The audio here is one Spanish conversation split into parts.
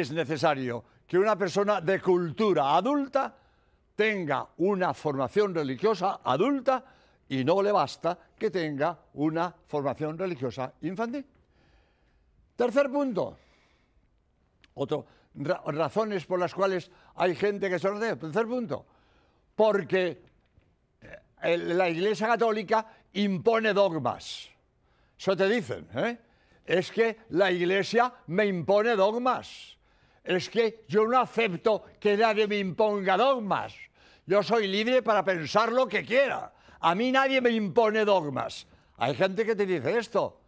es necesario que una persona de cultura adulta tenga una formación religiosa adulta y no le basta que tenga una formación religiosa infantil. Tercer punto. Otro, razones por las cuales hay gente que se ordena. Tercer punto. Porque eh, la Iglesia Católica impone dogmas. Eso te dicen, ¿eh? Es que la Iglesia me impone dogmas es que yo no acepto que nadie me imponga dogmas. Yo soy libre para pensar lo que quiera. A mí nadie me impone dogmas. Hay gente que te dice esto.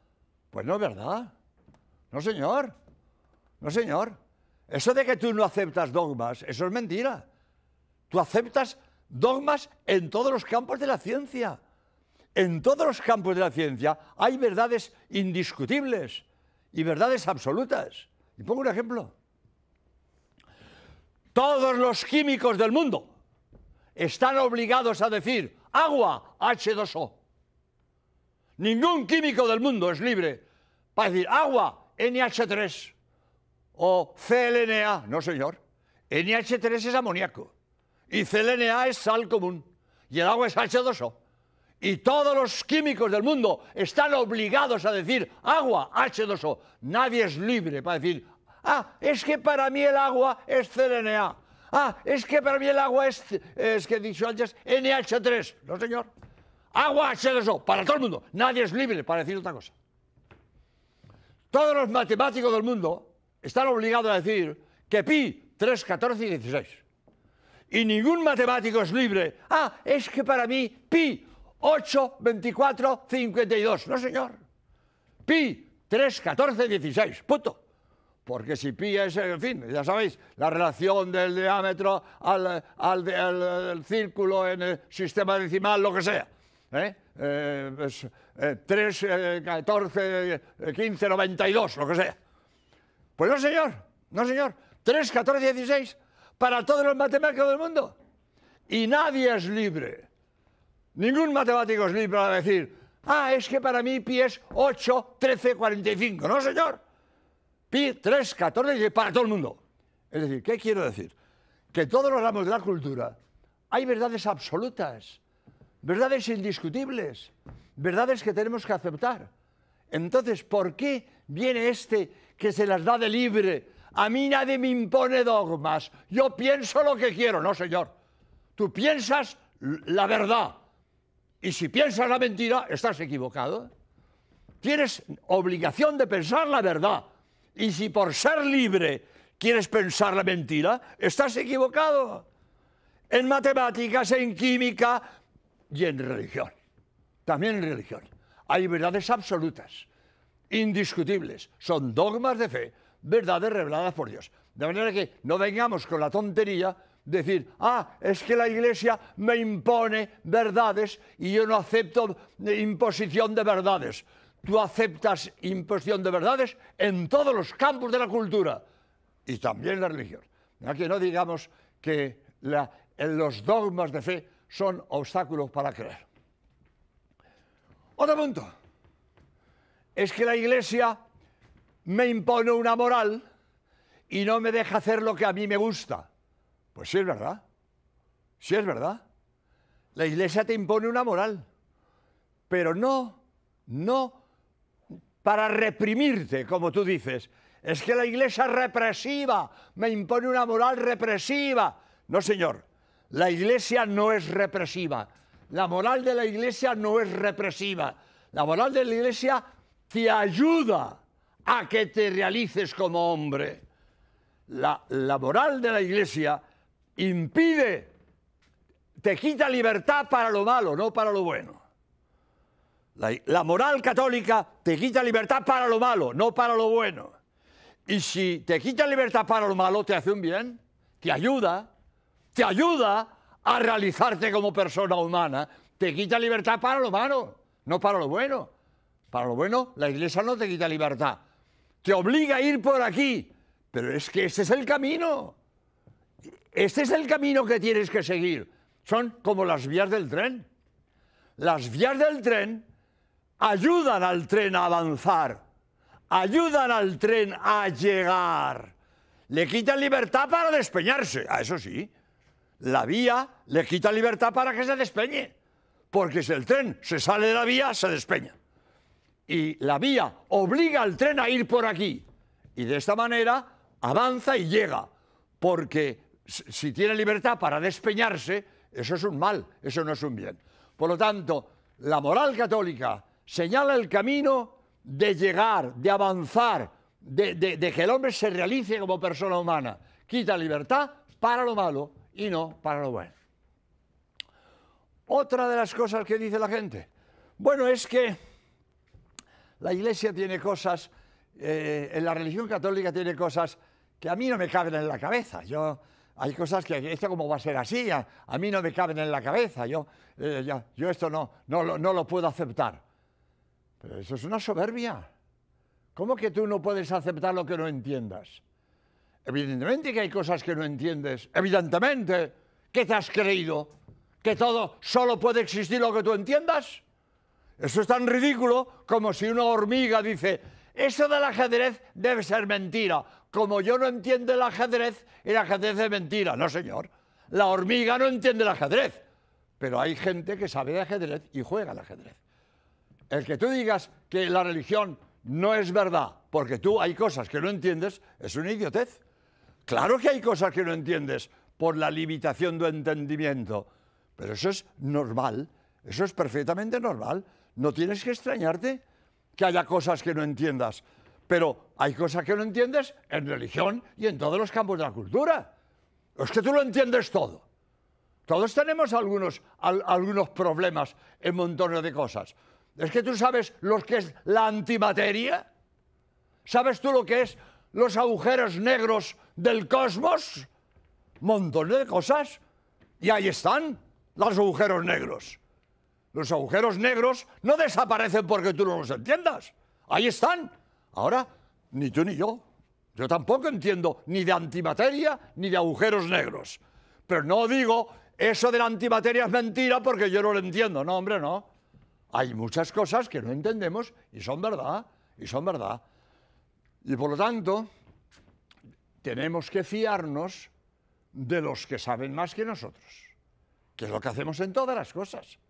Pues no es verdad. No, señor. No, señor. Eso de que tú no aceptas dogmas, eso es mentira. Tú aceptas dogmas en todos los campos de la ciencia. En todos los campos de la ciencia hay verdades indiscutibles y verdades absolutas. Y pongo un ejemplo. Todos los químicos del mundo están obligados a decir agua H2O. Ningún químico del mundo es libre para decir agua NH3 o CLNA. No, señor. NH3 es amoníaco y CLNA es sal común y el agua es H2O. Y todos los químicos del mundo están obligados a decir agua H2O. Nadie es libre para decir Ah, es que para mí el agua es CNA. Ah, es que para mí el agua es, es que he dicho antes, NH3. No, señor. Agua H2O, para todo el mundo. Nadie es libre para decir otra cosa. Todos los matemáticos del mundo están obligados a decir que pi 3, 14 y 16. Y ningún matemático es libre. Ah, es que para mí pi 8, 24, 52. No, señor. Pi 3, 14, 16. Punto porque si pi es, en fin, ya sabéis, la relación del diámetro al, al, círculo en el sistema decimal, lo que sea. 3, 14, 15, 92, lo que sea. Pues no, señor, no, señor. 3, 14, 16, para todos los matemáticos del mundo. Y nadie es libre. Ningún matemático es libre para decir, ah, es que para mí pi es 8, 13, 45. No, señor. Pi 3, 14 para todo el mundo. Es decir, ¿qué quiero decir? Que todos los ramos de la cultura hay verdades absolutas, verdades indiscutibles, verdades que tenemos que aceptar. Entonces, ¿por qué viene este que se las da de libre? A mí nadie me impone dogmas. Yo pienso lo que quiero. No, señor. Tú piensas la verdad. Y si piensas la mentira, estás equivocado. Tienes obligación de pensar la verdad. Y si por ser libre quieres pensar la mentira, estás equivocado. En matemáticas, en química y en religión. También en religión. Hay verdades absolutas, indiscutibles. Son dogmas de fe, verdades reveladas por Dios. De manera que no vengamos con la tontería de decir, ah, es que la iglesia me impone verdades y yo no acepto imposición de verdades tú aceptas imposición de verdades en todos los campos de la cultura y también la religión. Aquí no digamos que los dogmas de fe son obstáculos para creer. Otro punto es que la Iglesia me impone una moral y no me deja hacer lo que a mí me gusta. Pues sí es verdad, sí es verdad. La Iglesia te impone una moral, pero no, no para reprimirte, como tú dices. Es que la iglesia represiva, me impone una moral represiva. No, señor, la iglesia no es represiva. La moral de la iglesia no es represiva. La moral de la iglesia te ayuda a que te realices como hombre. La, la, moral de la iglesia impide, te quita libertad para lo malo, no para lo bueno. La, moral católica te quita libertad para lo malo, no para lo bueno. Y si te quita libertad para lo malo, te hace un bien, te ayuda, te ayuda a realizarte como persona humana. Te quita libertad para lo malo, no para lo bueno. Para lo bueno, la iglesia no te quita libertad. Te obliga a ir por aquí. Pero es que este es el camino. Este es el camino que tienes que seguir. Son como las vías del tren. Las vías del tren ayudan al tren a avanzar, ayudan al tren a llegar. Le quitan libertad para despeñarse, a ah, eso sí. La vía le quita libertad para que se despeñe, porque si el tren se sale de la vía, se despeña. Y la vía obliga al tren a ir por aquí. Y de esta manera avanza y llega, porque si tiene libertad para despeñarse, eso es un mal, eso no es un bien. Por lo tanto, la moral católica señala el camino de llegar, de avanzar, de, que el hombre se realice como persona humana. Quita libertad para lo malo y no para lo bueno. Otra de las cosas que dice la gente, bueno, es que la iglesia tiene cosas, eh, la religión católica tiene cosas que a mí no me caben en la cabeza. Yo, hay cosas que, ¿esto como va a ser así? A, mí no me caben en la cabeza. Yo, eh, yo esto no, no, lo puedo aceptar eso es una soberbia. ¿Cómo que tú no puedes aceptar lo que no entiendas? Evidentemente que hay cosas que no entiendes. Evidentemente que te has creído que todo solo puede existir lo que tú entiendas. Eso es tan ridículo como si una hormiga dice, eso del ajedrez debe ser mentira. Como yo no entiendo el ajedrez, el ajedrez es mentira. No, señor. La hormiga no entiende el ajedrez. Pero hay gente que sabe de ajedrez y juega al ajedrez el que tú digas que la religión no es verdad, porque tú hay cosas que no entiendes, es una idiotez. Claro que hay cosas que no entiendes por la limitación de entendimiento, pero eso es normal, eso es perfectamente normal. No tienes que extrañarte que haya cosas que no entiendas, pero hay cosas que no entiendes en religión y en todos los campos de la cultura. Es que tú lo entiendes todo. Todos tenemos algunos, algunos problemas en montones de cosas. Es que tú sabes lo que es la antimateria. ¿Sabes tú lo que es los agujeros negros del cosmos? Montones de cosas. Y ahí están los agujeros negros. Los agujeros negros no desaparecen porque tú no los entiendas. Ahí están. Ahora, ni tú ni yo. Yo tampoco entiendo ni de antimateria ni de agujeros negros. Pero no digo eso de la antimateria es mentira porque yo no lo entiendo. No, hombre, no hay muchas cosas que no entendemos y son verdad, y son verdad. Y por lo tanto, tenemos que fiarnos de los que saben más que nosotros, que es lo que hacemos en todas las cosas.